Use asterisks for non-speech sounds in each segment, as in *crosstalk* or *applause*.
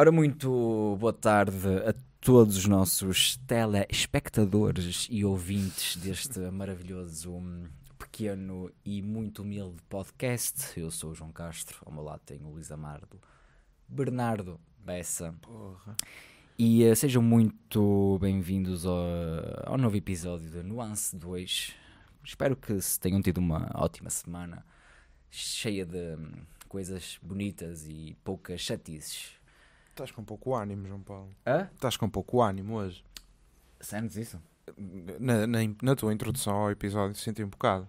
Ora, muito boa tarde a todos os nossos telespectadores e ouvintes deste maravilhoso, hum, pequeno e muito humilde podcast. Eu sou o João Castro, ao meu lado tenho o Luís Amardo, Bernardo Bessa. Porra. E uh, sejam muito bem-vindos ao, ao, novo episódio da Nuance 2. Espero que se tenham tido uma ótima semana, cheia de hum, coisas bonitas e poucas chatices Estás com pouco ânimo, João Paulo. Hã? Estás com pouco ânimo hoje. Sentes isso? Na, na, na tua introdução ao episódio senti um bocado.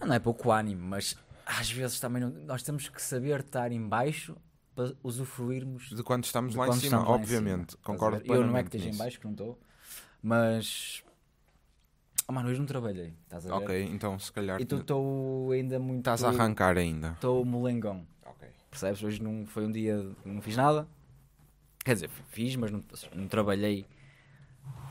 Ah, não é pouco ânimo, mas às vezes também não- nós temos que saber estar em baixo para usufruirmos De quando estamos de lá em cima, em obviamente. cima. Concordo Estás Eu não é que esteja em baixo, que não estou. Mas... Oh, mano, hoje não trabalhei, estás a ver? Ok, então se calhar E tu estou ainda muito... estás a arrancar ainda. Estou molengão. Ok. Percebes? Hoje não foi um dia, não fiz nada. Quer dizer, fiz, mas não, não trabalhei.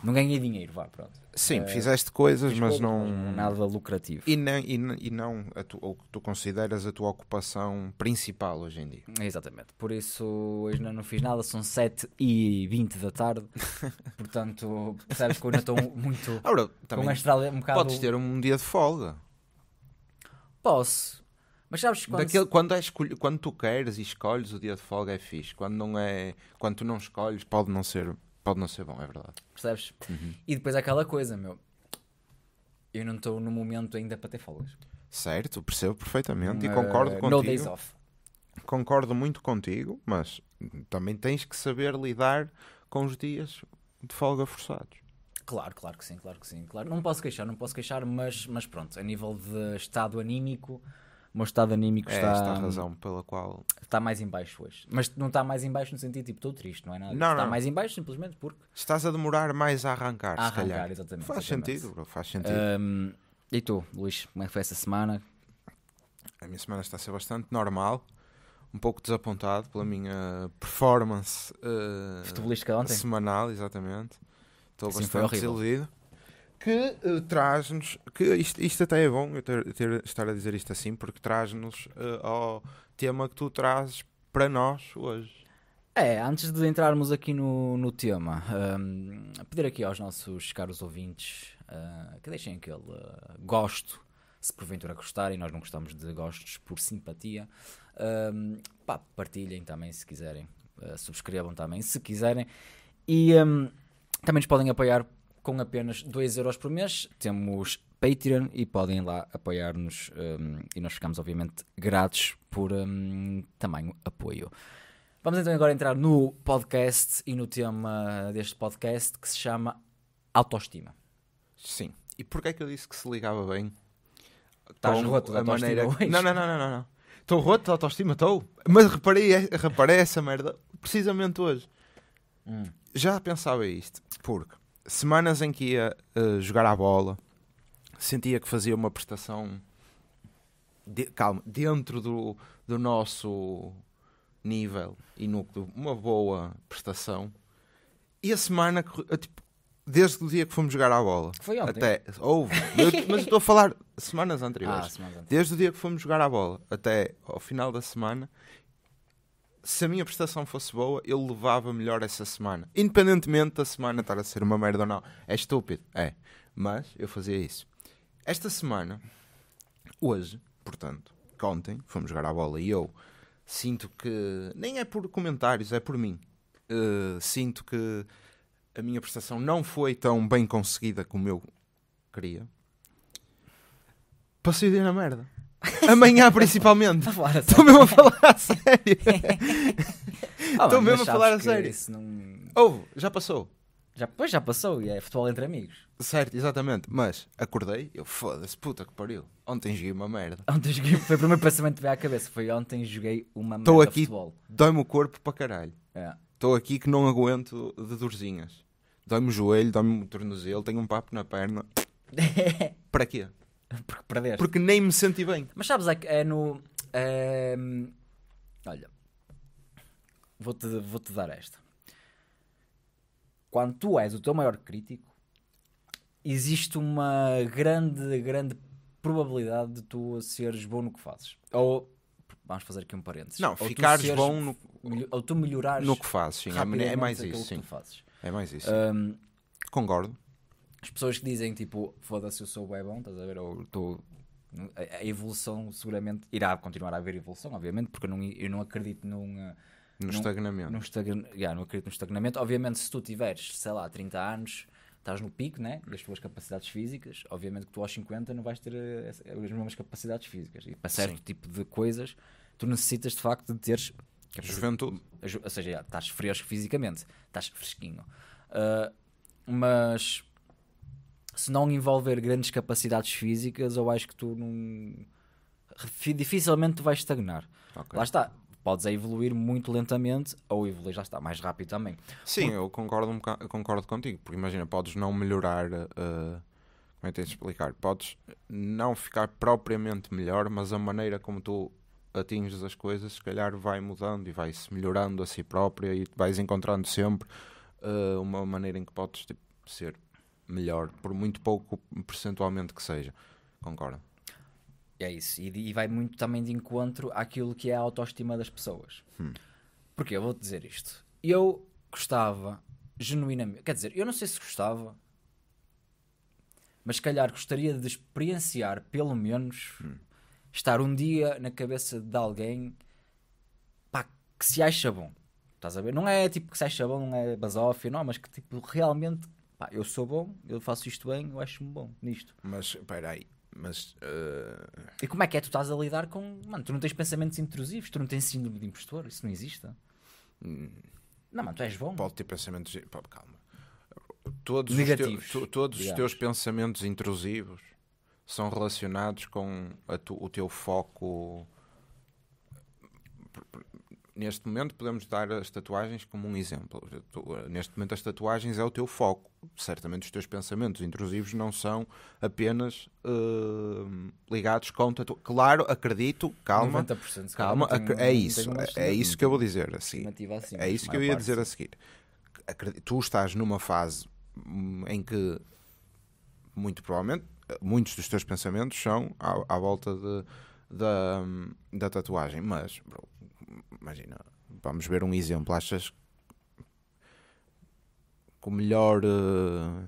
Não ganhei dinheiro, vá, pronto. Sim, uh, fizeste coisas, mas não. Nada lucrativo. E não, e, e não a tu, o que tu consideras a tua ocupação principal hoje em dia. Exatamente. Por isso, hoje não, não fiz nada, são 7 e 20 da tarde. *laughs* Portanto, percebes que eu não estou muito. com também um bocado... Podes ter um dia de folga. Posso, mas sabes quando. Daquele, se... quando, é escolh... quando tu queres e escolhes o dia de folga é fixe. Quando, não é... quando tu não escolhes, pode não ser, pode não ser bom, é verdade. Percebes? Uhum. E depois há aquela coisa, meu. Eu não estou no momento ainda para ter folgas. Certo, percebo perfeitamente e concordo contigo. No days off. Concordo muito contigo, mas também tens que saber lidar com os dias de folga forçados. Claro, claro que sim, claro que sim. Claro. Não posso queixar, não posso queixar, mas, mas pronto, a nível de estado anímico, meu estado anímico é está. Esta é a razão pela qual. Está mais em baixo hoje. Mas não está mais em baixo no sentido tipo, estou triste, não é nada. Não, está não. mais em baixo simplesmente porque. Estás a demorar mais a arrancar, a arrancar, exatamente. Faz exatamente. sentido, bro, faz sentido. Um, e tu, Luís, como é que foi essa semana? A minha semana está a ser bastante normal. Um pouco desapontado pela minha performance uh, futebolística ontem. semanal, exatamente. Estou assim bastante desiludido que uh, traz-nos, que isto, isto, até é bom eu ter, ter, estar a dizer isto assim, porque traz-nos uh, ao tema que tu trazes para nós hoje. É, antes de entrarmos aqui no, no tema, um, ehm, pedir aqui aos nossos caros ouvintes uh, que deixem aquele gosto, se porventura gostarem, nós não gostamos de gostos por simpatia. Um, ehm, pá, partilhem também se quiserem, subscrevam também se quiserem e um, ehm, também nos podem apoiar com apenas 2 euros por mês temos Patreon e podem lá apoiar-nos um, e nós ficamos obviamente gratos por um, tamanho apoio. Vamos então agora entrar no podcast e no tema deste podcast que se chama autoestima. Sim. E porquê é que eu disse que se ligava bem? Estás roto da maneira... não, não, não, não, não. não. Estou roto da autoestima, estou. Mas reparei, é, reparei essa merda precisamente hoje. Hum. Já pensava isto, porque semanas em que ia uh, jogar à bola, sentia que fazia uma prestação de, calma, dentro do, do nosso nível e núcleo, uma boa prestação. E a semana, tipo, desde o dia que fomos jogar à bola. Foi ontem. Até, houve, tipo, mas estou a falar semanas *laughs* ah, anteriores. Ah, semanas anteriores. Desde o dia que fomos jogar à bola até ao final da semana, se a minha prestação fosse boa, eu levava melhor essa semana. Independentemente da semana estar a ser uma merda ou não. É estúpido, é. Mas eu fazia isso. Esta semana, hoje, portanto, ontem, fomos jogar a bola e eu sinto que. Nem é por comentários, é por mim. Uh, sinto que a minha prestação não foi tão bem conseguida como eu queria. Passei o dia na merda. Amanhã, principalmente. Estou mesmo a falar a sério. *laughs* Estou oh, mesmo a falar a sério. Não... já passou. Já, pois já passou, e é futebol entre amigos. Certo, exatamente. Mas acordei, eu foda-se, puta que pariu. Ontem joguei uma merda. Ontem joguei, foi o primeiro pensamento que veio à cabeça. Foi ontem joguei uma merda Estou aqui, futebol. dói-me o corpo para caralho. É. Estou é. aqui que não aguento de dorzinhas. Dói-me o joelho, dói-me o tornozelo, tenho um papo na perna. *laughs* para quê? Porque perdeste. Porque nem me senti bem. Mas sabes, é, é no. É, olha, vou-te vou -te dar esta. Quando tu és o teu maior crítico, existe uma grande, grande probabilidade de tu seres bom no que fazes. Ou vamos fazer aqui um parênteses. Não, ou ficares seres, bom no ou tu melhorares no que fazes, sim, é, é mais isso, sim. É mais isso. Um, ehm, Concordo as pessoas que dizem tipo, foda-se, eu sou bem bom, estás a ver? Ou estou. A evolução seguramente irá continuar a haver evolução, obviamente, porque eu não, eu não acredito num. Eh, no estagnamento. Num estagn... Yeah, não acredito no estagnamento. Obviamente, se tu tiveres, sei lá, 30 anos, estás no pico né, das tuas capacidades físicas. Obviamente que tu aos 50 não vais ter eh, as mesmas capacidades físicas. E para certo Sim. tipo de coisas, tu necessitas de facto de teres. Juventude. Ou seja, estás fresco fisicamente, estás fresquinho. Uh, mas se não envolver grandes capacidades físicas, eu acho que tu não. dificilmente tu vais estagnar. Okay. Lá está. Podes evoluir muito lentamente ou evoluir, já está, mais rápido também. Sim, porque... eu concordo, um concordo contigo, porque imagina, podes não melhorar. Uh, como é que tens de explicar? Podes não ficar propriamente melhor, mas a maneira como tu atinges as coisas, se calhar vai mudando e vai-se melhorando a si própria e vais encontrando sempre uh, uma maneira em que podes tipo, ser melhor, por muito pouco percentualmente que seja. Concordo. É isso, e, e, vai muito também de encontro àquilo que é a autoestima das pessoas. Hum. Porque eu vou-te dizer isto. Eu gostava genuinamente, quer dizer, eu não sei se gostava, mas se calhar gostaria de experienciar, pelo menos, hum. estar um dia na cabeça de alguém pá, que se acha bom. Estás a ver? Não é tipo que se acha bom, não é basófio, não, mas que tipo realmente pá, eu sou bom, eu faço isto bem, eu acho-me bom nisto. Mas, espera aí, mas... Uh... E como é que é tu estás a lidar com... Mano, tu não tens pensamentos intrusivos, tu não tens síndrome de impostor, isso não existe. Hum. Não, mano, tu és bom. Pode ter pensamentos... Pô, calma. Todos Negativos. Os teus, todos digamos. os teus pensamentos intrusivos são relacionados com tu, o teu foco neste momento podemos dar as tatuagens como um exemplo. Neste momento as tatuagens é o teu foco. Certamente os teus pensamentos intrusivos não são apenas uh, ligados com tatuagem. Claro, acredito, calma. 90% calma, tenho, é isso. É, é isso que eu vou dizer Assim, assim é isso que eu ia parte. dizer a seguir. Acredito, tu estás numa fase em que muito provavelmente muitos dos teus pensamentos são à, à volta de, da, da tatuagem, mas bro, imagina, vamos ver um exemplo, achas que o melhor. Eh,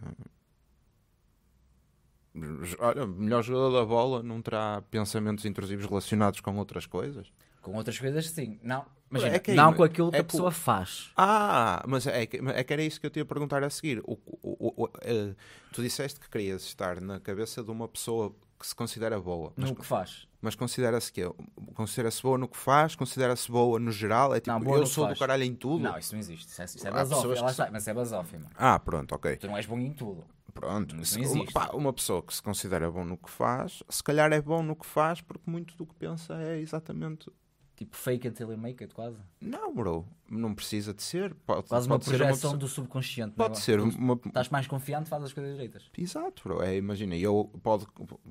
olha, o melhor jogador da bola não terá pensamentos intrusivos relacionados com outras coisas? Com outras coisas, sim. Não, imagina, é que, é não com aquilo é que a pessoa que... faz. Ah, mas é que, é que era isso que eu te ia perguntar a seguir. O, o, o, eh, tu disseste que querias estar na cabeça de uma pessoa que se considera boa. Mas, no que faz mas considera-se que é, considera-se boa no que faz, considera-se boa no geral, é tipo, não, eu sou do caralho em tudo. Não, isso não existe, isso é, isso é basófio, está, mas é basófio, mano. Ah, pronto, ok. Tu não és bom em tudo. Pronto, não se, não uma, pá, uma, pessoa que se considera bom no que faz, se calhar é bom no que faz porque muito do que pensa é exatamente Tipo fake until you make it, quase? Não, bro. Não precisa de ser. Pode, quase pode uma projeção uma... do subconsciente. É? Pode ser. Uma... Estás mais confiante, faz as coisas direitas. Exato, bro. É, imagina, eu pode,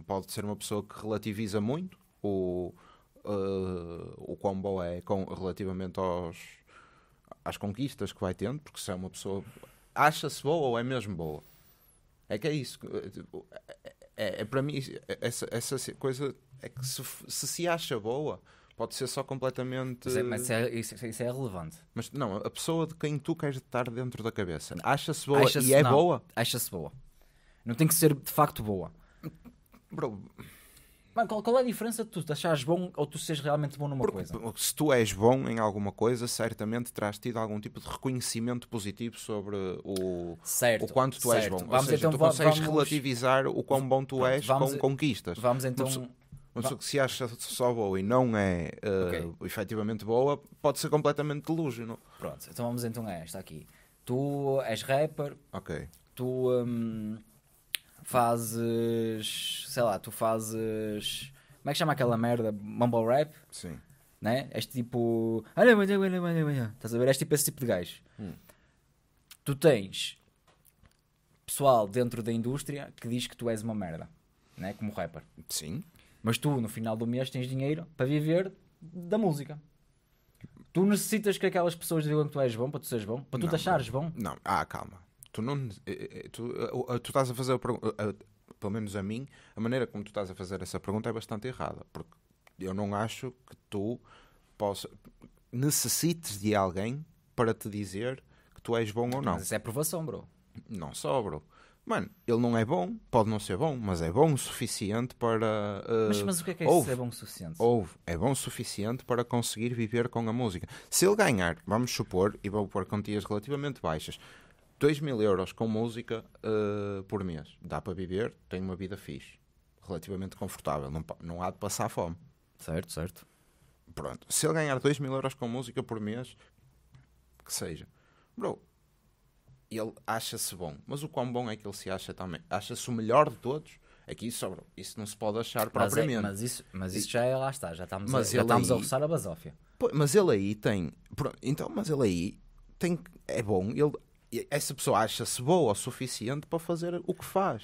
pode ser uma pessoa que relativiza muito o, uh, o combo é com, relativamente aos, às conquistas que vai tendo, porque se é uma pessoa acha-se boa ou é mesmo boa. É que é isso. É, é, é, é para mim, essa, essa coisa é que se se, se acha boa Pode ser só completamente. Mas, é, mas é, isso, isso, é relevante. Mas não, a pessoa de quem tu queres estar dentro da cabeça acha-se boa acha e é não, boa? Acha-se boa. Não tem que ser de facto boa. Bro. Mano, qual, qual, é a diferença de tu te achares bom ou tu seres realmente bom numa Porque, coisa? Se tu és bom em alguma coisa, certamente terás tido algum tipo de reconhecimento positivo sobre o, certo, o quanto tu certo. és bom. Vamos ou seja, então, tu vamos, consegues vamos, relativizar o quão bom tu és vamos, com conquistas. Vamos então uma pessoa que se acha só boa e não é uh, okay. efetivamente boa pode ser completamente delusional. Pronto, então vamos então a esta aqui. Tu és rapper. Ok. Tu um, fazes. Sei lá, tu fazes. Como é que chama aquela merda? Mumble rap? Sim. Né? És tipo. Estás a ver? És tipo esse tipo de gajo. Hum. Tu tens pessoal dentro da indústria que diz que tu és uma merda, né? como rapper. Sim. Mas tu, no final do mês, tens dinheiro para viver da música. Tu necessitas que aquelas pessoas digam que tu és bom para tu seres bom, para tu não, te achares bom. Não, ah, calma. Tu não. Eh, eh, tu, eh, tu estás a fazer. A, pergunta. pelo menos a mim, a maneira como tu estás a fazer essa pergunta é bastante errada. Porque eu não acho que tu possa, necessites de alguém para te dizer que tu és bom ou não. Mas isso é aprovação, bro. Não só, bro. Mano, ele não é bom, pode não ser bom, mas é bom o suficiente para. Uh, mas, mas, o que é que é ouve, isso? É bom o suficiente? Ouve, é bom o suficiente para conseguir viver com a música. Se ele ganhar, vamos supor, e vou pôr quantias relativamente baixas, 2 mil euros com música uh, por mês. Dá para viver, tem uma vida fixe, relativamente confortável, não, não há de passar fome. Certo, certo. Pronto, se ele ganhar 2 mil euros com música por mês, que seja. Bro, ele acha-se bom. Mas o quão bom é que ele se acha também? Acha-se o melhor de todos? Aqui é sobre? Isso não se pode achar mas é, propriamente. É, mas, isso, mas isso já é lá está. Já estamos, mas a, já estamos aí, a roçar a basófia. mas ele aí tem. Então, mas ele aí tem, é bom. Ele, essa pessoa acha-se boa o suficiente para fazer o que faz.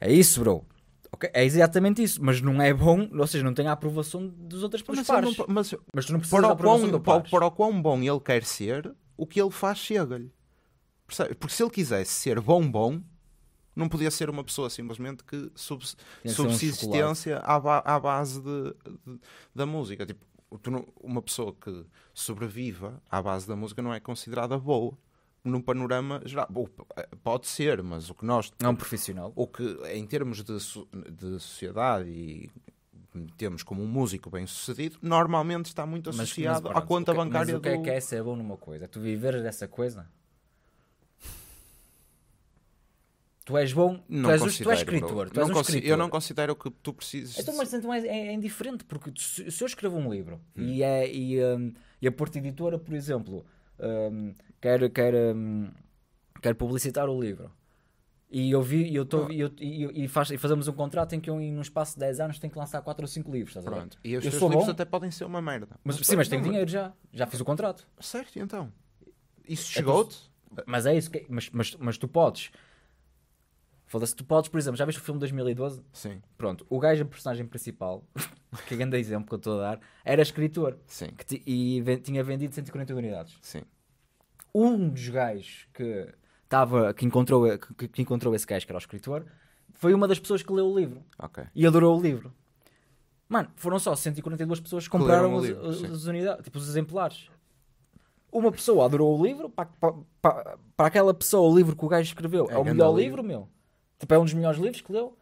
É isso, bro. Okay, é exatamente isso, mas não é bom, ou seja, não tem a aprovação dos outros mas mas, mas tu não precisas para o, quão, para, para o quão bom ele quer ser, o que ele faz chega-lhe. Porque se ele quisesse ser bom não podia ser uma pessoa simplesmente que sub, subsistência um à, ba à, base de, de, da música. Tipo, uma pessoa que sobreviva à base da música não é considerada boa num panorama geral. Eh, pode ser, mas o que nós. É um profissional. O que, em termos de, de sociedade e temos como um músico bem sucedido, normalmente está muito associado mas, é- mas, pronto, à conta que, bancária mas o que é do... que é ser bom numa coisa? É tu viver dessa coisa? Tu és bom, não tu és, tu és escritor, tu és um escritor. Eu não considero que tu precises. Então, mas então é, é, é, indiferente, porque se, se eu escrevo um livro hum. e, é, e, um, e, a Porta Editora, por exemplo, um, quer, quer, um, quer publicitar o livro e eu vi, eu e, eu, e, faz, e, fazemos um contrato em que eu, num espaço de 10 anos, tenho que lançar 4 ou 5 livros. Estás Pronto. E os eu teus livros bom, até podem ser uma merda. Mas, mas sim, mas tenho não, dinheiro já. Já fiz o contrato. Certo, então. Isso é chegou-te? É mas é isso. Que, mas, mas, mas tu podes Foda-se, tu podes, por exemplo, já viste o filme de 2012? Sim. Pronto, o gajo, a personagem principal, *laughs* que é grande exemplo que eu estou a dar, era escritor. Sim. Que e tinha vendido 140 unidades. Sim. Um dos gajos que, tava, que, encontrou, que, que encontrou esse gajo, que era o escritor, foi uma das pessoas que leu o livro. Ok. E adorou o livro. Mano, foram só 142 pessoas que compraram os, livro, os, os unidades, tipo os exemplares. Uma pessoa adorou o livro, para, para, para aquela pessoa o livro que o gajo escreveu é, é o melhor livro, livro, meu. Tipo, é um dos melhores livros que leu.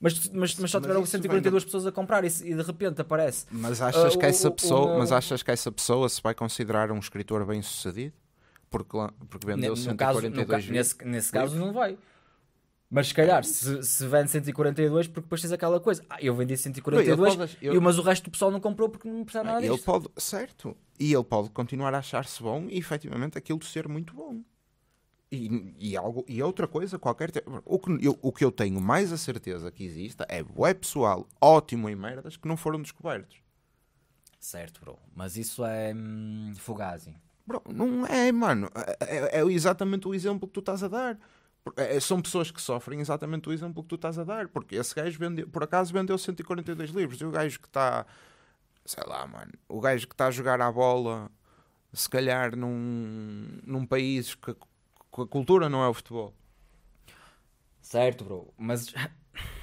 Mas, mas, mas só tiveram 142 vem... pessoas a comprar e, e de repente aparece. Mas ah, achas, uh, que essa o, pessoa, o, mas achas que essa pessoa se vai considerar um escritor bem sucedido? Porque, porque vendeu 142 livros. Nesse, nesse caso não vai. Mas se calhar, se, se vende 142, porque depois tens aquela coisa. Ah, eu vendi 142, não, eu, mas o resto do pessoal não comprou porque não precisava nada ah, disso. certo. E ele pode continuar a achar-se bom e efetivamente aquilo de ser muito bom. E, e, algo, e outra coisa, qualquer. Te... O que, eu, o que eu tenho mais a certeza que exista é web pessoal ótimo em merdas que não foram descobertos. Certo, bro. Mas isso é hum, fugazi. Bro, não é, mano. É, é, é, exatamente o exemplo que tu estás a dar. É, é, são pessoas que sofrem exatamente o exemplo que tu estás a dar. Porque esse gajo vendeu, por acaso vendeu 142 livros. E o gajo que está. Sei lá, mano. O gajo que está a jogar à bola, se calhar num, num país que a cultura não é o futebol. Certo, bro. Mas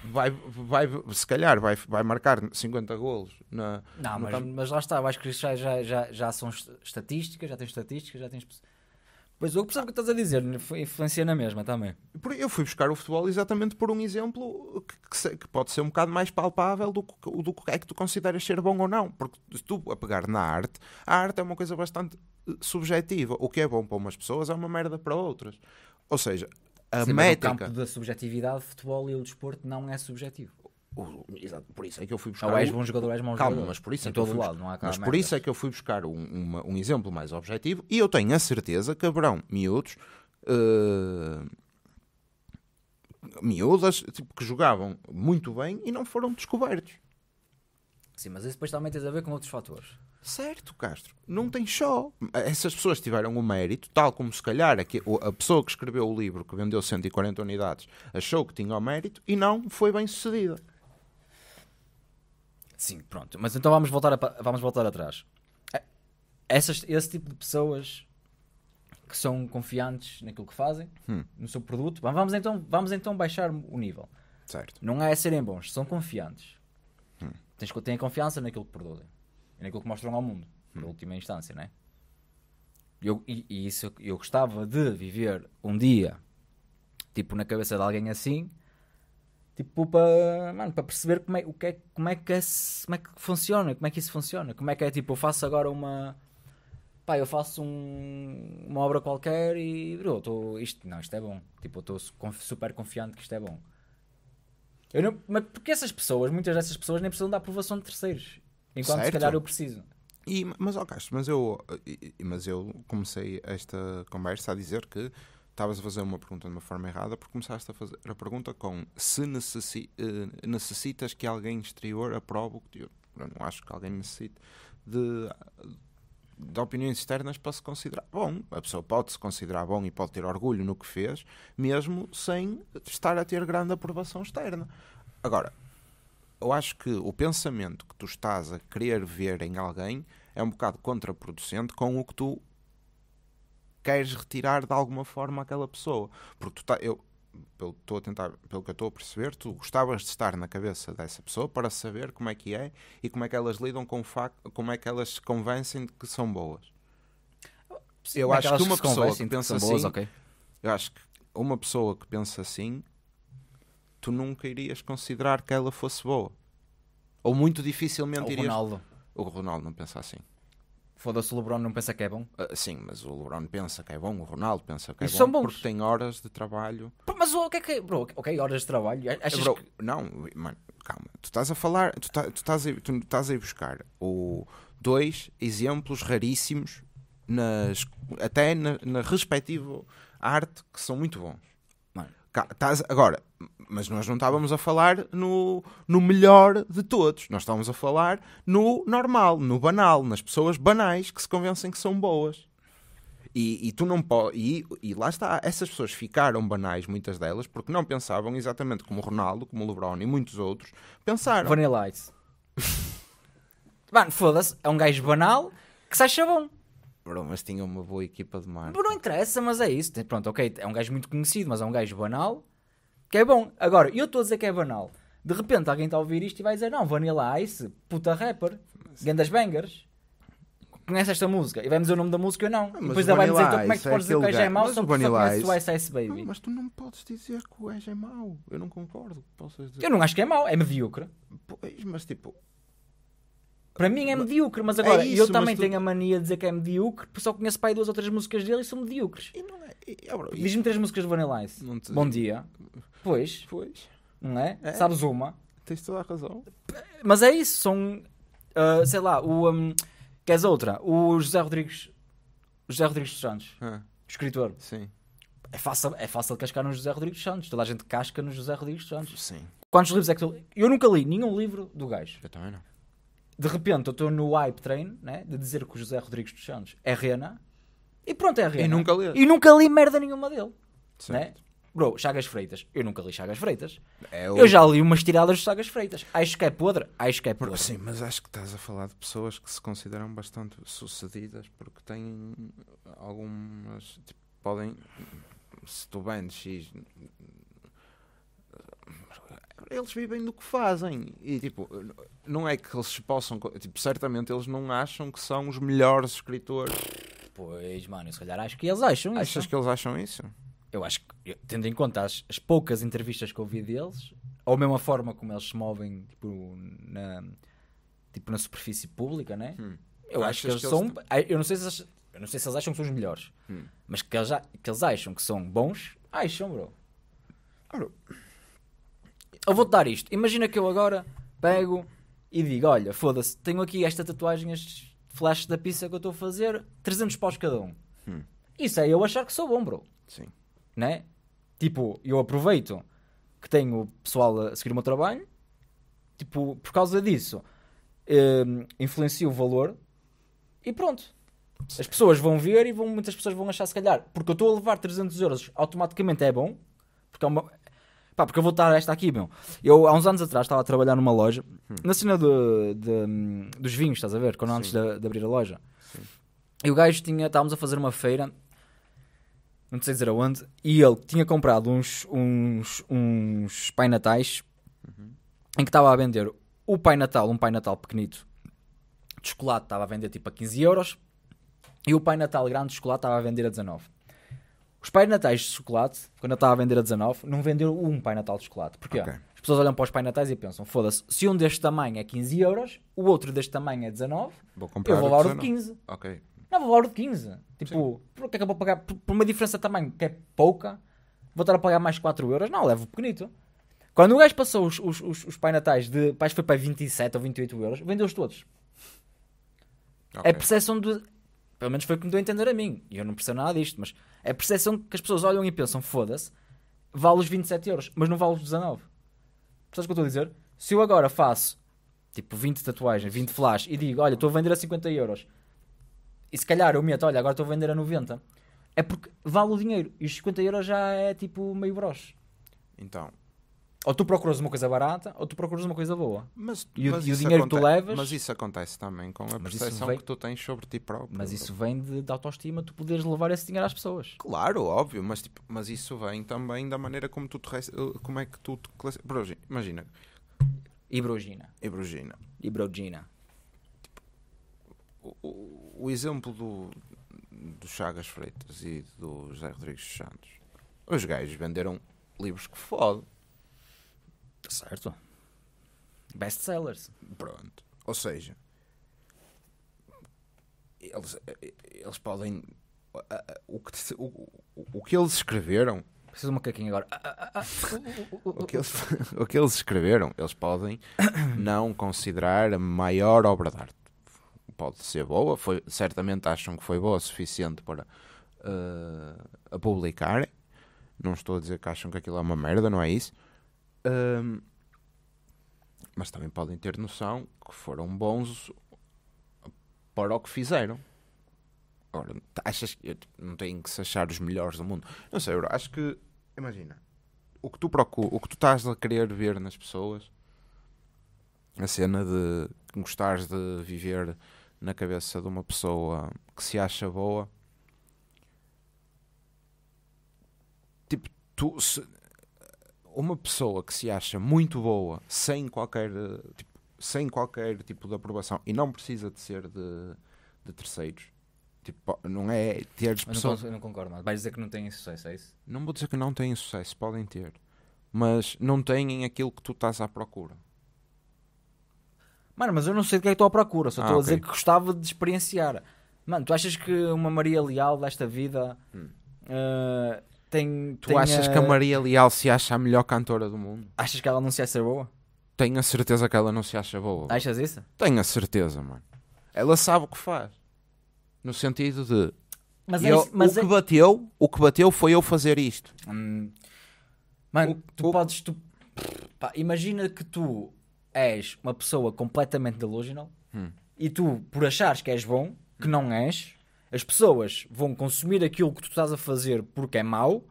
vai, vai, se calhar vai, vai marcar 50 golos na, não, mas, campo. mas lá está, eu acho que já, já, já, já são estatísticas, já tens estatísticas, já tens. Pois eu percebo o que estás a dizer, influencia na mesma também. Eu fui buscar o futebol exatamente por um exemplo que, que, que pode ser um bocado mais palpável do que, do que é que tu consideras ser bom ou não. Porque se tu a pegar na arte, a arte é uma coisa bastante subjetiva. O que é bom para umas pessoas é uma merda para outras. Ou seja, a Sim, métrica. o campo da subjetividade, futebol e o desporto não é subjetivo. O, exato, por isso é que eu fui buscar. Ou és bom jogador, és mau calma, jogador. mas por isso, é que, eu fui, lado, não há mas por isso é que eu fui buscar um, uma, um exemplo mais objetivo e eu tenho a certeza que haverão miúdos, uh, miúdas tipo, que jogavam muito bem e não foram descobertos. Sim, mas isso depois também tem a ver com outros fatores. Certo, Castro, não tem show. Essas pessoas tiveram o mérito, tal como se calhar a pessoa que escreveu o livro que vendeu 140 unidades achou que tinha o mérito e não foi bem sucedida. Sim, pronto. Mas então vamos voltar, a, vamos voltar atrás. Eh, essas, esse tipo de pessoas que são confiantes naquilo que fazem, hum. no seu produto, vamos então, vamos então baixar o nível. Certo. Não é serem bons, são confiantes. Hum. Tens, têm confiança naquilo que produzem e é naquilo que mostram ao mundo, na hum. última instância, né? Eu, e, e isso eu gostava de viver um dia, tipo, na cabeça de alguém assim, tipo, para, para perceber como é, o que é, como, é que é, como é que funciona, como é que isso funciona, como é que é, tipo, eu faço agora uma, pá, eu faço um, uma obra qualquer e, bro, tô, isto, não, isto é bom, tipo, eu estou super confiante que isto é bom. Eu não, mas porque essas pessoas, muitas dessas pessoas nem precisam da aprovação de terceiros. Enquanto certo. se calhar eu preciso. E, mas, ó, Castro, mas eu, mas eu comecei esta conversa a dizer que estavas a fazer uma pergunta de uma forma errada porque começaste a fazer a pergunta com se necessi eh, necessitas que alguém exterior aprove o que eu não acho que alguém necessite de, de opiniões externas para se considerar bom. A pessoa pode se considerar bom e pode ter orgulho no que fez, mesmo sem estar a ter grande aprovação externa. Agora, eu acho que o pensamento que tu estás a querer ver em alguém é um bocado contraproducente com o que tu queres retirar de alguma forma aquela pessoa. Porque tu tá, eu, estou a tentar, pelo que eu estou a perceber, tu gostavas de estar na cabeça dessa pessoa para saber como é que é e como é que elas lidam com o facto, como é que elas se convencem de que são boas. Sim, eu é acho que uma que pessoa que pensa boas, assim, okay. eu acho que uma pessoa que pensa assim tu nunca irias considerar que ela fosse boa. Ou muito dificilmente o irias. Ronaldo. O Ronaldo não pensa assim. Foda-se, o LeBron não pensa que é bom? Uh, sim, mas o LeBron pensa que é bom, o Ronaldo pensa que é e bom. são bons. Porque tem horas de trabalho. mas o que é que. É, bro, ok, horas de trabalho. Achas bro, que... Não, mano, calma. Tu estás a falar. Tu, tá, tu, estás, a, tu estás a ir buscar o, dois exemplos raríssimos, nas, até na, na respectiva arte, que são muito bons. Estás, agora, mas nós não estávamos a falar no, no melhor de todos. Nós estávamos a falar no normal, no banal, nas pessoas banais que se convencem que são boas. E, e tu não pode, e, e, lá está, essas pessoas ficaram banais, muitas delas, porque não pensavam exatamente como Ronaldo, como LeBron e muitos outros pensaram. Vanilla Ice. *laughs* Mano, foda-se, é um gajo banal que se acha bom. Bro, mas tinha uma boa equipa de marketing. Não interessa, mas é isso. Pronto, ok, é um gajo muito conhecido, mas é um gajo banal. Que é bom. Agora, eu estou a dizer que é banal. De repente alguém está a ouvir isto e vai dizer: Não, Vanilla Ice, puta rapper, mas... Gandas Bangers. Conhece esta música? E vai dizer o nome da música ou não. Ah, mas depois ela vai dizer: então, Como é que tu podes é dizer que o Ege é mau se não conheces o Ice é Ice Baby? Não, mas tu não podes dizer que o Ege é mau. Eu não concordo. Posso dizer. Eu não acho que é mau, é medíocre. Pois, mas tipo, para mim é medíocre, mas agora é isso, eu também tu... tenho a mania de dizer que é medíocre, porque só conheço pai duas ou três músicas dele e são medíocres. É... é Diz-me três músicas de Vanilla Ice. Te... Bom dia. Pois. Pois. Não é? é? Sabes uma. Tens toda a razão. Mas é isso, são. Uh, sei lá, o. Um, queres outra? O José Rodrigues. José Rodrigues dos Santos. Ah. Escritor. Sim. É fácil, é fácil cascar no José Rodrigues dos Santos. Toda a gente casca no José Rodrigues dos Santos. Sim. Quantos livros é que tu... Eu nunca li nenhum livro do gajo. Eu também não de repente eu estou no hype train né, de dizer que o José Rodrigues dos Santos é Rena e pronto, é Rena. E nunca li. E nunca li merda nenhuma dele. Né? Certo. Né? Bro, Chagas Freitas. Eu nunca li Chagas Freitas. É o... Eu já li umas tiradas de Chagas Freitas. Acho que é podre. Acho que é podre. Sim, mas acho que estás a falar de pessoas que se consideram bastante sucedidas porque têm algumas. Tipo, podem. Se tu vendes X eles vivem do que fazem. E tipo, não é que eles possam. Tipo, certamente eles não acham que são os melhores escritores. Pois, mano, eu se calhar acho que eles acham Achas isso. Achas que eles acham isso? Eu acho que, tendo em conta as, as poucas entrevistas que eu vi deles, ou mesmo a forma como eles se movem tipo, na, tipo, na superfície pública, né? Hum. Eu acho que eles que são. Eu, não sei se eles, eu não sei se eles acham que são os melhores, hum. mas que eles, que eles acham que são bons, acham, bro. Ora, eu vou-te dar isto. Imagina que eu agora pego e digo: Olha, foda-se, tenho aqui esta tatuagem, estes flashes da pizza que eu estou a fazer, 300 paus cada um. Hum. Isso é eu achar que sou bom, bro. Sim. Né? Tipo, eu aproveito que tenho pessoal a seguir o meu trabalho, tipo, por causa disso, um, ehm, influencia o valor e pronto. As pessoas vão ver e vão, muitas pessoas vão achar, se calhar, porque eu estou a levar 300 euros automaticamente é bom, porque é uma, Pá, porque eu vou estar esta aqui, meu. Eu, há uns anos atrás, estava a trabalhar numa loja, hum. na cena do, de, hum, dos vinhos, estás a ver? Quando Sim. antes de, de, abrir a loja. Sim. E o gajo tinha, estávamos a fazer uma feira, não sei dizer aonde, e ele tinha comprado uns, uns, uns Pai Natais uhum. em que estava a vender o Pai Natal, um Pai Natal pequenito de chocolate, estava a vender tipo a 15 euros e o Pai Natal grande de chocolate estava a vender a 19. Os Pai Natais de chocolate, quando eu estava a vender a 19, não vendeu um Pai Natal de chocolate. Porquê? Okay. As pessoas olham para os Pai Natais e pensam: foda-se, se um deste tamanho é 15 euros, o outro deste tamanho é 19, vou comprar eu vou levar o de 15. Ok. Não, vou levar o de 15. Tipo, porque que é que eu vou pagar? Por, por uma diferença de tamanho que é pouca, vou estar a pagar mais 4 euros? Não, levo o pequenito. Quando o gajo passou os, os, os, os Pai Natais de. Pai, foi para 27 ou 28 euros, vendeu-os todos. Okay. A percepção de pelo menos foi o que me deu a entender a mim. E eu não percebo nada disto, mas é a percepção que as pessoas olham e pensam: foda-se, vale os 27 euros, mas não vale os 19. Percebes o que eu estou a dizer? Se eu agora faço tipo 20 tatuagens, 20 flash e digo: olha, estou a vender a 50 euros, e se calhar eu meto: olha, agora estou a vender a 90, é porque vale o dinheiro e os 50 euros já é tipo meio broche. Então, ou tu procuras uma coisa barata, ou tu procuras uma coisa boa. Mas, e, mas o, e o dinheiro que tu levas. Mas isso acontece também com a percepção vem, que tu tens sobre ti próprio. Mas isso vem de, de, autoestima, tu poderes levar esse dinheiro às pessoas. Claro, óbvio, mas, tipo, mas isso vem também da maneira como tu te, eh, como é que tu te classificas. Imagina. Ibrogina. Ibrogina. Ibrogina. Tipo, o, o, exemplo do, do Chagas Freitas e do José Rodrigues Santos. Os gajos venderam livros que fodem Certo. Best sellers. Pronto. Ou seja, eles, eles podem. O que, o, o que eles escreveram. Preciso de um macaquinho agora. Ah, ah, ah, o, que eles, o que eles escreveram, eles podem *coughs* não considerar a maior obra de arte. Pode ser boa, foi, certamente acham que foi boa o suficiente para uh, a Não estou a dizer que acham que aquilo é uma merda, não é isso? Um, mas também podem ter noção que foram bons para o que fizeram. Ora, achas que não têm que se achar os melhores do mundo? Não sei, eu acho que imagina o que tu procuras, o que tu estás a querer ver nas pessoas, a cena de gostares de viver na cabeça de uma pessoa que se acha boa. Tipo, tu se, uma pessoa que se acha muito boa sem qualquer eh, tipo, sem qualquer tipo de aprovação e não precisa de ser de, de terceiros tipo, não é ter pessoas não, não concordo mas vais dizer que não têm sucesso é isso não vou dizer que não têm sucesso podem ter mas não têm aquilo que tu estás à procura mano mas eu não sei de que é que estou à procura só ah, estou ah, a okay. dizer que gostava de experienciar mano tu achas que uma Maria Leal desta vida hum. uh, tem. Tu tem achas a... que a Maria Leal se acha a melhor cantora do mundo? Achas que ela não se acha boa? Tenho a certeza que ela não se acha boa. Achas isso? Tenho a certeza, mano. Ela sabe o que faz. No sentido de. Mas, é eu, é mas o é... que bateu, o que bateu foi eu fazer isto. Hum. Mano, o, tu o... podes. Tu... Pá, imagina que tu és uma pessoa completamente delusional hum. e tu, por achares que és bom, que hum. não és, as pessoas vão consumir aquilo que tu estás a fazer porque é mau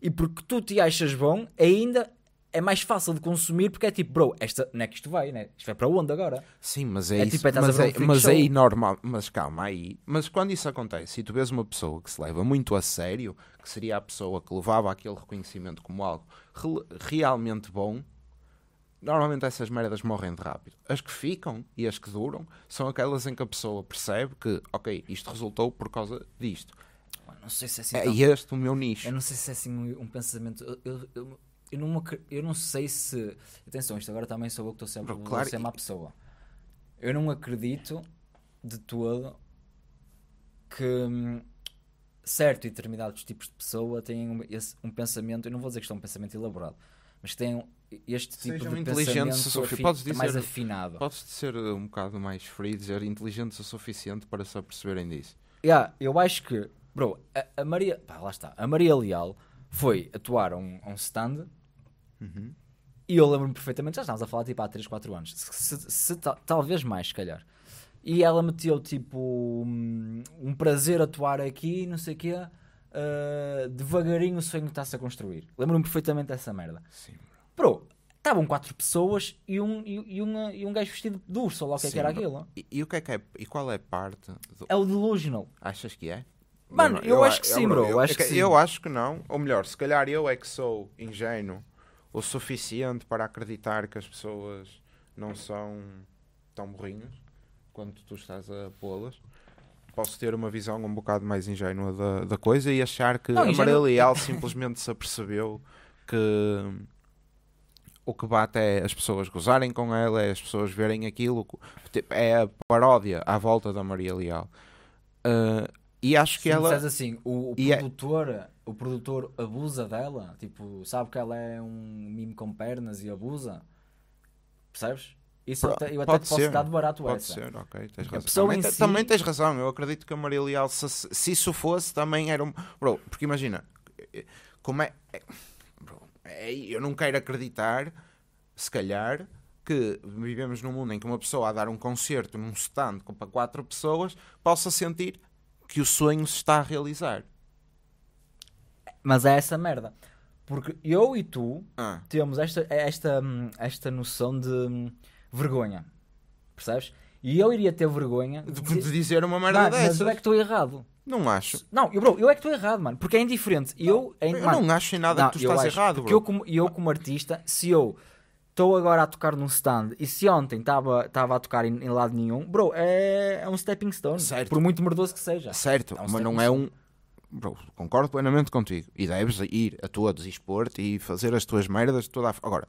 e porque tu te achas bom, ainda é mais fácil de consumir porque é tipo, bro, esta, não é que isto vai, né? Isto vai para onde agora? Sim, mas é, é tipo, isso. Tipo, é mas, é, um mas aí normal, mas calma aí. Mas quando isso acontece e tu vês uma pessoa que se leva muito a sério, que seria a pessoa que levava aquele reconhecimento como algo re realmente bom, normalmente essas merdas morrem de rápido. As que ficam e as que duram são aquelas em que a pessoa percebe que, ok, isto resultou por causa disto. Não sei se é assim. É este o meu nicho. Eu não sei se é assim um, um pensamento. Eu, eu, eu, não, eu não sei se. Atenção, isto agora também sou eu que estou sempre claro, vou ser má pessoa. Eu não acredito de todo que hum, certo e determinados tipos de pessoa têm um, esse, um pensamento. Eu não vou dizer que isto é um pensamento elaborado mas tem este tipo Sejam de inteligentes pensamento afi podes é dizer, mais afinado. Podes ser eh, um bocado mais free, dizer inteligentes o suficiente para se aperceberem disso. Yeah, eu acho que, bro, a, a Maria, pá, lá está, a Maria Leal foi atuar a um, um, stand uhum. e eu lembro-me perfeitamente, já estávamos a falar tipo há 3, 4 anos, se, se, se talvez mais, se calhar. E ela meteu tipo um, um prazer atuar aqui, não sei o quê uh, devagarinho o sonho está-se a construir. Lembro-me perfeitamente dessa merda. Sim, bro. estavam quatro pessoas e um, e, e, uma, e um gajo vestido de urso, ou lá o que é que era aquilo. E, e, o que é que é? E qual é a parte? Do... É o delusional. Achas que é? Mano, eu, eu, acho que sim, bro. Eu, eu acho que, que sim. eu acho que não. Ou melhor, se calhar eu é que sou ingênuo o suficiente para acreditar que as pessoas não são tão burrinhas quanto tu estás a pô-las posso ter uma visão um bocado mais ingênua da, da coisa e achar que não, Amarelo Leal simplesmente se apercebeu que o que bate é as pessoas gozarem com ela, é as pessoas verem aquilo, tipo, é a paródia à volta da Maria Leal. Uh, e acho Sim, que ela. assim, o, o é produtor, é... o produtor abusa dela, tipo, sabe que ela é um mime com pernas e abusa, percebes? Isso eu até, te posso dar de barato pode essa. Ser, okay, tens razão. Também, si... também, tens razão, eu acredito que a Maria Leal, se, se isso fosse, também era um. Bro, porque imagina, eh, como é, é. Bro, é eu não quero acreditar, se calhar, que vivemos num mundo em que uma pessoa a dar um concerto num stand para quatro pessoas possa sentir que o sonho se está a realizar. Mas é essa merda. Porque eu e tu ah. temos esta, é esta, hum, esta noção de hum, vergonha. Percebes? E eu iria ter vergonha de, de dizer uma merda mano, dessas. Mas eu é que estou errado. Não acho. Não, eu, bro, eu é que estou errado, mano. Porque é indiferente. Eu, é, eu mano, não acho em nada não, que tu estás errado, porque bro. Eu como, eu, como artista, se eu estou agora a tocar num stand e se ontem estava a tocar em, em, lado nenhum, bro, é, é um stepping stone. Certo. Por muito merdoso que seja. Certo, é um mas não é stone. é um. Bro, concordo plenamente contigo. E deves ir a tua expor-te e fazer as tuas merdas toda a... Agora,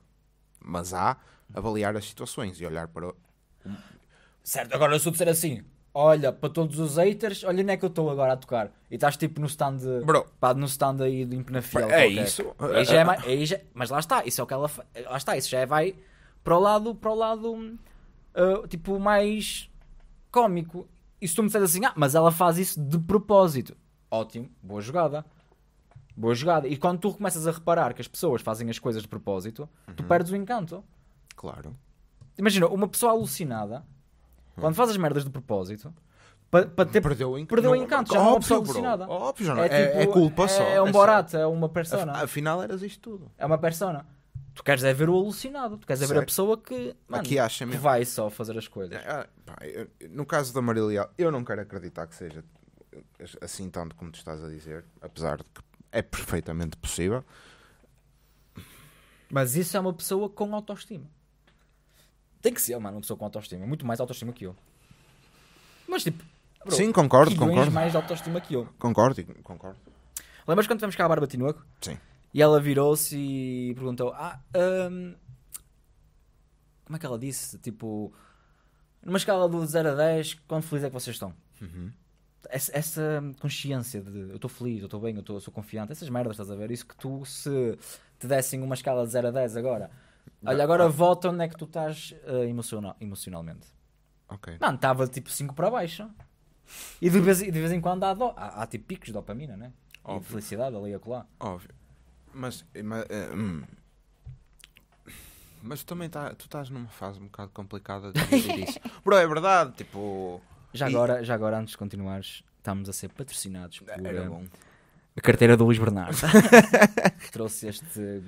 mas há avaliar as situações e olhar para. Certo, agora eu sou de ser assim. Olha, para todos os haters, olha onde é que eu estou agora a tocar. E estás tipo no stand. Bro. Pá, no stand aí de Impenafiel. É isso. Aí já é, mais, aí já, mas lá está, isso é o que ela. Lá está, isso já é vai para o lado. Para o lado uh, tipo, mais cómico. E se tu me disseres assim, ah, mas ela faz isso de propósito. Ótimo, boa jogada. Boa jogada. E quando tu começas a reparar que as pessoas fazem as coisas de propósito, uhum. tu perdes o encanto. Claro. Imagina, uma pessoa alucinada, quando faz as merdas de propósito, para ter perdeu, perdeu o encanto, já não é uma pessoa bro. alucinada. Óbvio, já não. É, é, é tipo, é, culpa é, só. É um é borato, é uma persona. Af afinal, eras isto tudo. É uma persona. Tu queres é ver o alucinado, tu queres é ver a pessoa que, mano, que acha vai só fazer as coisas. Ah, no caso da Maria Leal, eu não quero acreditar que seja assim tanto como tu estás a dizer, apesar de que é perfeitamente possível. Mas isso é uma pessoa com autoestima. Tem que ser, mano, uma pessoa com autoestima. Muito mais autoestima que eu. Mas tipo. Bro, Sim, concordo, concordo. mais autoestima que eu. Concordo, concordo. Lembras quando tivemos cá a Barba Tinoco? Sim. E ela virou-se e perguntou: Ah, um, como é que ela disse? Tipo, numa escala do 0 a 10, quão feliz é que vocês estão? Uhum. Essa, essa, consciência de eu estou feliz, eu estou bem, eu, tô, eu sou confiante, essas merdas, estás a ver? Isso que tu, se te dessem uma escala de 0 a 10 agora Olha, agora volta onde é que tu estás uh, emocional, emocionalmente. Ok. Mano, estava tipo 5 para baixo. E de vez, de vez em quando há, do, há, há, tipo picos de dopamina, né? Óbvio. E de felicidade ali e acolá. Óbvio. Mas, eh, mas, uh, eh, hum. mas também tá, tu estás numa fase um bocado complicada de dizer *laughs* isso. Bro, é verdade, tipo... Já, e... agora, já agora, antes de continuares, estamos a ser patrocinados é, por... Era bom. A carteira do Luís Bernardo. *laughs* trouxe este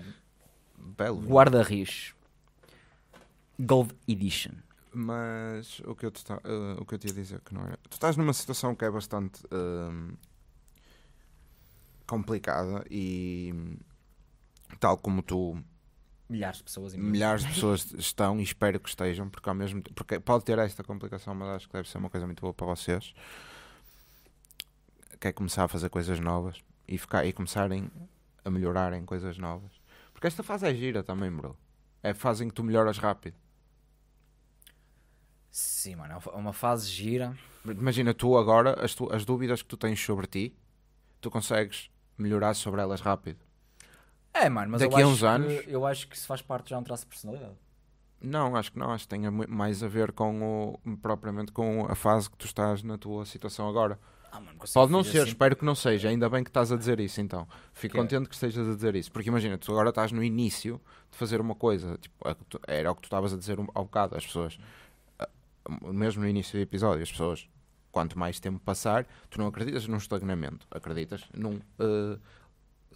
Belo. É? Guarda-Rios. Gold Edition. Mas o que, eu te está, uh, eh, o que eu te ia dizer que não era. Tu estás numa situação que é bastante uh, complicada e tal como tu milhares de pessoas milhares de *laughs* pessoas estão e espero que estejam porque ao mesmo porque pode ter esta complicação mas acho que deve ser uma coisa muito boa para vocês quer é começar a fazer coisas novas e ficar e começarem a melhorarem coisas novas porque esta fase é gira também, bro. É a fase em que tu melhoras rápido. Sim, mano, é uma fase gira. Imagina tu agora, as, tu, as dúvidas que tu tens sobre ti, tu consegues melhorar sobre elas rápido. É, mano, mas Daqui eu, a uns acho anos... que, eu acho que isso faz parte já de um traço de personalidade. Não, acho que não. Acho que tem mais a ver com o, propriamente com a fase que tu estás na tua situação agora. Ah, mano, Pode não ser, assim. espero que não seja. Ainda bem que estás a dizer isso, então. Fico que contente é. que estejas a dizer isso. Porque imagina, tu agora estás no início de fazer uma coisa. Tipo, era o que tu estavas a dizer um, ao bocado às pessoas. Mesmo no início do episódio, as pessoas, quanto mais tempo passar, tu não acreditas num estagnamento. Acreditas num, uh,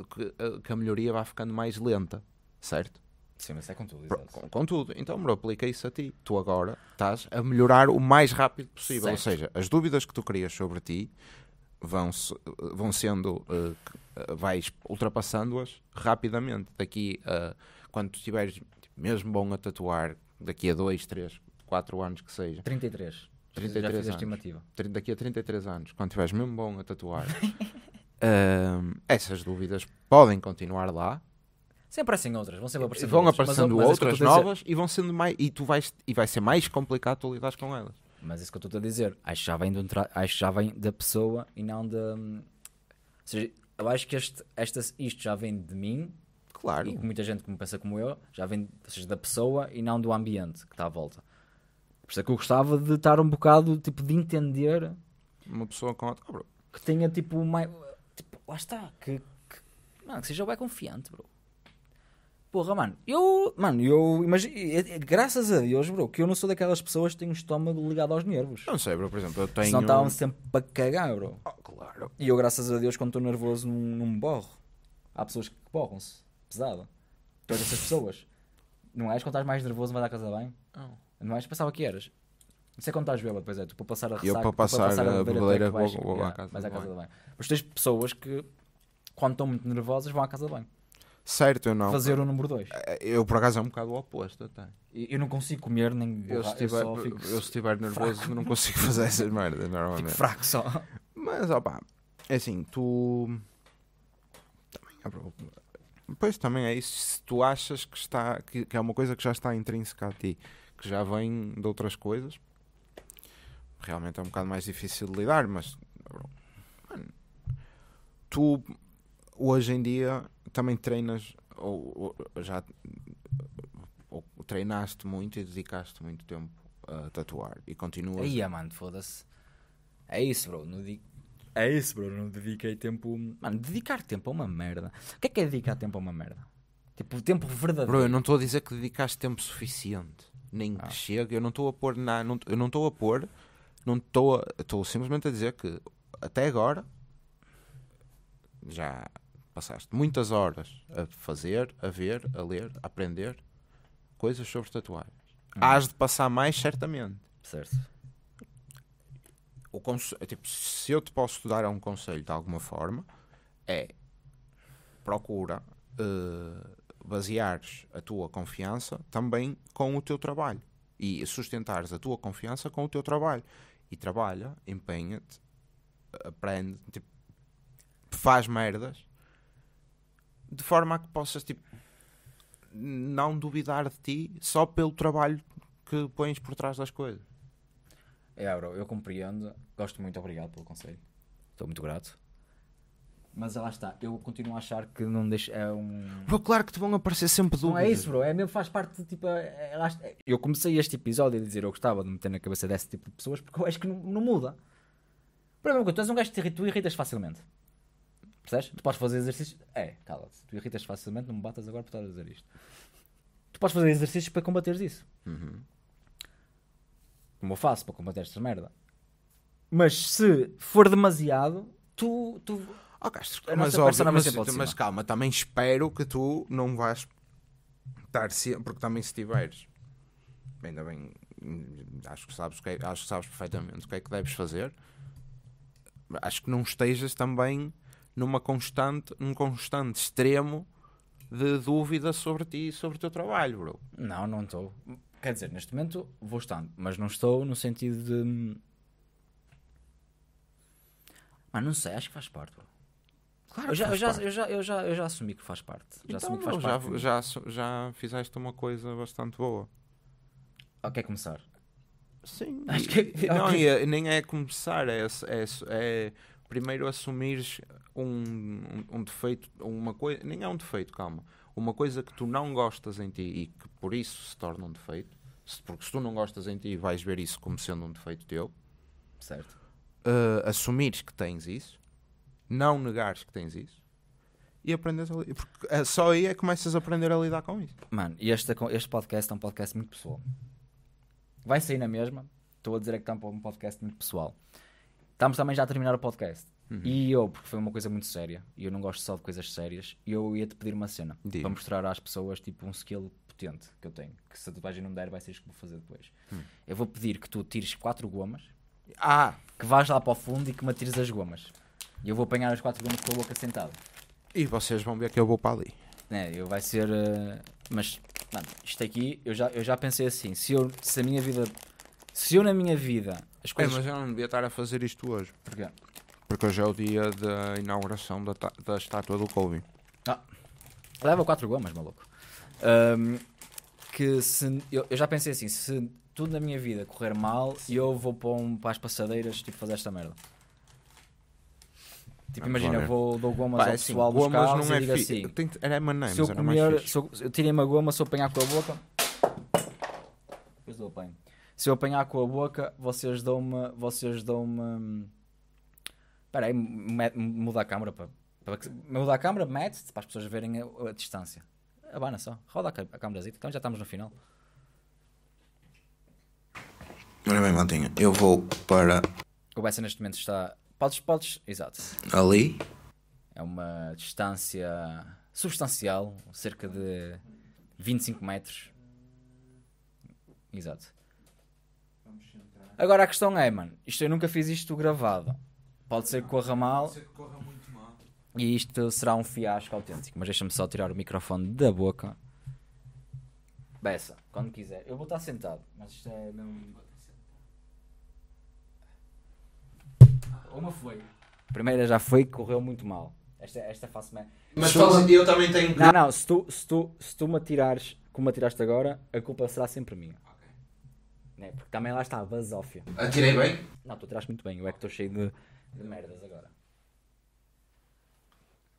que, uh, que a melhoria vá ficando mais lenta, certo? Sim, mas é com tudo, exato. com, com, tudo. Então, bro, aplica isso a ti. Tu agora estás a melhorar o mais rápido possível. Certo. Ou seja, as dúvidas que tu crias sobre ti vão, vão sendo. Uh, vais ultrapassando-as rapidamente. Daqui a. quando tu estiveres tipo, mesmo bom a tatuar, daqui a 2, 3, 4 anos que seja. 33. 33 já fiz a estimativa. Daqui a 33 anos, quando estiveres mesmo bom a tatuar, uh, *laughs* essas dúvidas podem continuar lá, Sempre assim outras, vão sempre aparecendo Vão outras, aparecendo mas, mas outras novas e vão sendo mais e tu vais e vai ser mais complicado tu lidares com elas. Mas isso que eu estou a dizer, acho que já vem, do tra... acho já vem da pessoa e não da. Hum, ou seja, eu acho que este, esta, isto já vem de mim, claro. E muita gente que me pensa como eu, já vem ou seja, da pessoa e não do ambiente que está à volta. Por isso é que eu gostava de estar um bocado, tipo, de entender. Uma pessoa com outra, Que tenha, tipo, mais. Tipo, lá está, que. que... Não, que seja bem confiante, bro. Porra, mano, eu, mano, eu imagino, é, é, graças a Deus, bro, que eu não sou daquelas pessoas que têm o estômago ligado aos nervos. não sei, bro, por exemplo, eu tenho. Senão estavam sempre para cagar, bro. Oh, claro. E eu, graças a Deus, quando estou nervoso, não, não me borro. Há pessoas que borram-se, pesado. todas essas pessoas. Não és quando estás mais nervoso, vai dar casa bem? Não. Oh. Não és? Pensava que eras. Isso é quando estás bêbado, pois é, tu para passar a ressaca, eu para passar, para passar a, a bebedeira, vou, à casa, mais casa de banho. Mas tens pessoas que, quando estão muito nervosas, vão à casa de banho certo, ou não. Fazer o número 2. Eh, eu, por acaso, é um bocado o oposto. Até. Eu não consigo comer nem. Eu, se estiver, eu, eu se estiver nervoso, não consigo *laughs* fazer essas merdas normalmente. Fico fraco só. Mas, opa é assim, tu. Também, pois também é isso. Se tu achas que, está, que, que é uma coisa que já está intrínseca a ti, que já vem de outras coisas, realmente é um bocado mais difícil de lidar, mas. mano, tu, hoje em dia, também treinas ou, ou já ou, treinaste muito e dedicaste muito tempo a tatuar e continuas. Aí, mano, foda-se. É isso, bro. Não di... É isso, bro. Não dediquei tempo. Mano, dedicar tempo a uma merda. O que é que é dedicar tempo a uma merda? Tipo, tempo verdadeiro. Bro, eu não estou a dizer que dedicaste tempo suficiente. Nem ah. que chegue. Eu não estou a pôr. Na, não, eu não estou a pôr. Não estou Estou simplesmente a dizer que até agora já passaste muitas horas a fazer, a ver, a ler, a aprender coisas sobre tatuagens. Hum. Hás de passar mais, certamente. Certo. O é tipo, se eu te posso dar um conselho de alguma forma, é procura uh, baseares a tua confiança também com o teu trabalho e sustentares a tua confiança com o teu trabalho. E trabalha, empenha-te, aprende, tipo, faz merdas, de forma a que possas tipo não duvidar de ti só pelo trabalho que pões por trás das coisas. É, bro, eu compreendo. Gosto muito, obrigado pelo conselho. Estou muito grato. Mas lá está, eu continuo a achar que não deixa. É um. Bro, claro que te vão aparecer sempre dúvidas. Não é isso, bro. É mesmo, faz parte de tipo. É, é eu comecei este episódio a dizer eu gostava de meter na cabeça desse tipo de pessoas porque eu acho que não, não muda. Para mim, tu és um gajo que te irrita, tu irritas facilmente. Percebes? Tu podes fazer exercícios. É, cala-te. Tu irritas facilmente, não me batas agora por estar a dizer isto. Tu podes fazer exercícios para combateres isso. Uhum. Como eu faço para combater esta merda. Mas se for demasiado, tu. tu... Oh, mas, óbvio, mas, mas, calma, também espero que tu não vais estar sempre. Porque também se tiveres. Ainda bem. Acho que sabes, que, é, acho que sabes perfeitamente o que é que deves fazer. Acho que não estejas também numa constante, num constante extremo de dúvida sobre ti e sobre o teu trabalho, bro. Não, não estou. Quer dizer, neste momento vou estando, mas não estou no sentido de. Hum, mas não sei, acho que faz parte. Bro. Claro eu já, eu já, Eu, já, eu, já, eu já assumi que faz parte. Já então, assumi que faz já, parte. Já, já fizeste uma coisa bastante boa. Ah, quer é começar? Sim. *laughs* Acho que... É não, nem é começar, é, é, é primeiro assumires um, um, um defeito, uma coisa, nem é um defeito, calma, uma coisa que tu não gostas em ti e que por isso se torna um defeito, porque se tu não gostas em ti vais ver isso como sendo um defeito teu, certo? Uh, assumires que tens isso, não negares que tens isso e aprendes a lidar. Porque é, só aí é que começas a aprender a lidar com isso. Mano, este, este podcast é um podcast muito pessoal. Vai sair na mesma. Estou a dizer que está um podcast muito pessoal. Estamos também já a terminar o podcast. Uhum. E eu, porque foi uma coisa muito séria, e eu não gosto só de coisas sérias, e eu ia-te pedir uma cena Digo. para mostrar às pessoas tipo um skill potente que eu tenho, que se a tatuagem não der vai ser isso que vou fazer depois. Uhum. Eu vou pedir que tu tires quatro gomas, ah. que vais lá para o fundo e que me atires as gomas. E eu vou apanhar as quatro gomas com a boca sentada. E vocês vão ver que eu vou para ali. É, eu vai ser... Uh, mas, mano, isto aqui, eu já, eu já pensei assim, se, eu, se a minha vida... Se eu na minha vida... As é, coisas... É, mas eu não devia estar a fazer isto hoje. Porquê? Porque hoje é o dia da inauguração da, da estátua do Kobe. Ah, leva quatro gomas, maluco. Um, que se, eu, eu, já pensei assim: se tudo na minha vida correr mal, Sim. eu vou para, um, para as passadeiras tipo, fazer esta merda. Tipo, imagina, eu vou, dou gomas ao é assim, pessoal assim, dos carros não é e digo assim: era names, se eu é comer, se eu, eu tirei uma goma, se eu apanhar com a boca, depois eu apanho. Se eu apanhar com a boca, vocês dão-me vocês dão-me Espera aí, muda a câmera para, para muda a câmera, mete para as pessoas verem a, a distância. Abana só, roda a câmera, então já estamos no final. Olha bem, mantinha eu vou para. O Bessa neste momento está. Podes, podes, exato. Ali? É uma distância substancial, cerca de 25 metros. Exato. Agora a questão é, mano, isto eu nunca fiz isto gravado. Pode ser que corra mal. Pode ser que corra muito mal. E isto será um fiasco autêntico. Mas deixa-me só tirar o microfone da boca. Beça, quando quiser. Eu vou estar sentado, mas isto é mesmo. Uma foi. A primeira já foi, correu muito mal. Esta, esta faço Mas tu... hoje eu também tenho Não, não, se tu, se tu, se tu me atirares como atiraste agora, a culpa será sempre minha. Okay. Né? Porque também lá está a basófia. Atirei bem? Não, tu atiraste muito bem. Eu é que estou cheio de de merdas agora.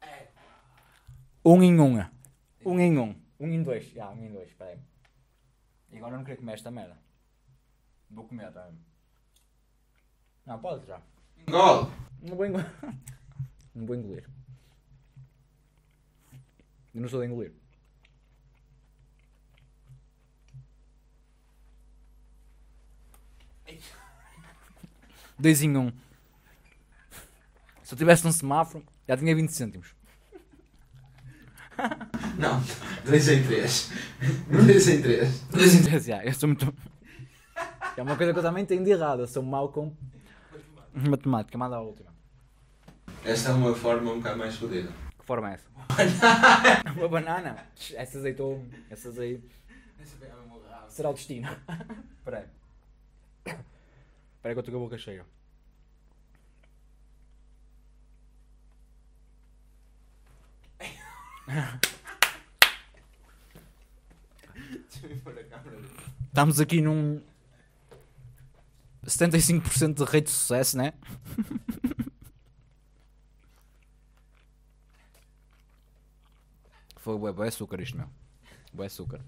É. Um em uma. É. Um em um. Um em dois. Já, ah, um em dois, peraí. E agora eu não queria comer esta merda. Vou comer também. Tá não, pode já. Engole! Não vou engolir. *laughs* Não vou engolir. Eu não sou de engolir. Dois em um. Se eu tivesse um semáforo, já tinha 20 cêntimos. *laughs* Não, 3 em 3. 3 em 3. 3 em 3, já. Eu sou muito. É uma coisa que eu também tenho de errado. Eu sou mau com. Matemática. Matemática, manda a última. Esta é uma forma um bocado mais fodida. Que forma é essa? uma banana? Essa azeitou. Essa azeitou. Será o destino. Espera aí. Espera aí que eu estou com a boca cheia. *laughs* Estamos aqui num 75% de rate de sucesso, né? Foi bué, bué açúcar isto, meu. Bué açúcar.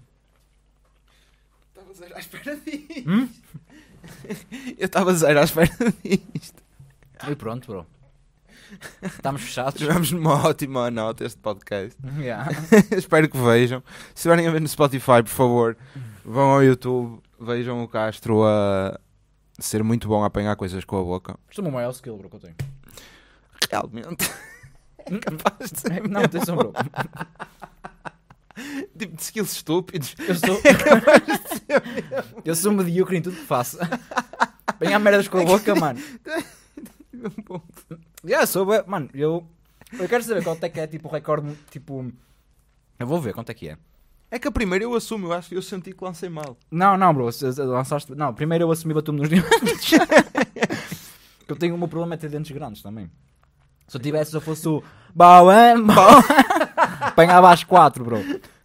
Estava zero à espera disto. Hum? *laughs* Eu estava zero à espera disto. E pronto, bro. Estamos fechados. estamos numa ótima nota este podcast. Yeah. *laughs* Espero que vejam. Se estiverem a ver no Spotify, por favor, vão ao YouTube, vejam o Castro a ser muito bom a apanhar coisas com a boca. Isto é o maior skill, bro, que eu tenho. Realmente. *laughs* É capaz de ser. É, não, atenção, bro. tipo de skills estúpidos. Eu sou. *laughs* É capaz de ser Eu sou medíocre em tudo que faço. Apanhar merdas com a boca, é mano. um ponto. Yeah, sou uh, Mano, eu. Eu quero saber quanto é que é tipo o recorde. Tipo. Eu vou ver quanto é que é. É que a primeira eu assumo, eu acho que eu senti que lancei mal. Não, não, bro, lançaste. Não, primeiro eu assumi batom nos *laughs* diamantes. *laughs* eu tenho o meu problema é ter dentes grandes também. Se eu tivesse, se eu fosse o. bauan *laughs* Bowen. Apanhava às 4, bro.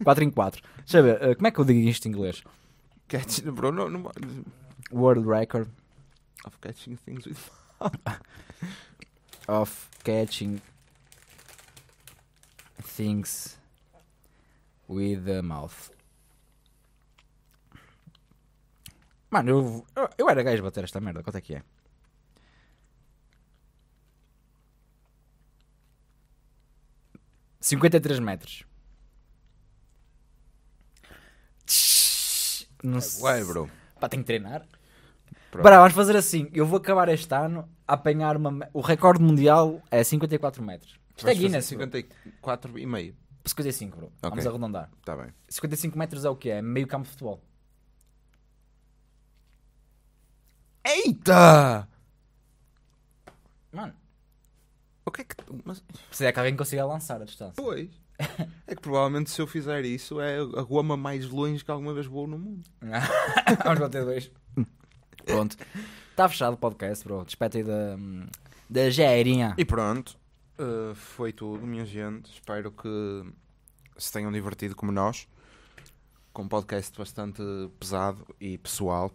4 em 4. Deixa eu ver, uh, como é que eu digo isto em inglês? Catch, bro, não, não... World record. Of catching things with of catching things with the mouth. Mano, eu, eu, era gajo de bater esta merda, quanto é que é? Cinquenta e três metros. Não sei. Ué, bro. Pá, tenho que treinar. Para, vamos fazer assim. Eu vou acabar este ano a apanhar uma. O recorde mundial é 54 metros. Isto é Guinness. 54 e meio. 55, bro. Okay. Vamos arredondar. Tá bem. 55 metros é o que é? Meio campo de futebol. Eita! Mano. O que é que. Mas... Se é que alguém consiga lançar a distância. Pois. *laughs* É que provavelmente se eu fizer isso é a goma mais longe que alguma vez vou no mundo. *laughs* Vamos bater dois. Pronto. Está fechado o podcast, bro. Despeito aí da, da Jairinha. E pronto. Uh, foi tudo, minha gente. Espero que se tenham divertido como nós. Com um podcast bastante pesado e pessoal.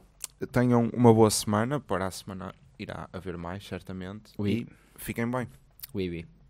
Tenham uma boa semana. Para a semana irá haver mais, certamente. Oui. E fiquem bem. Oui, oui.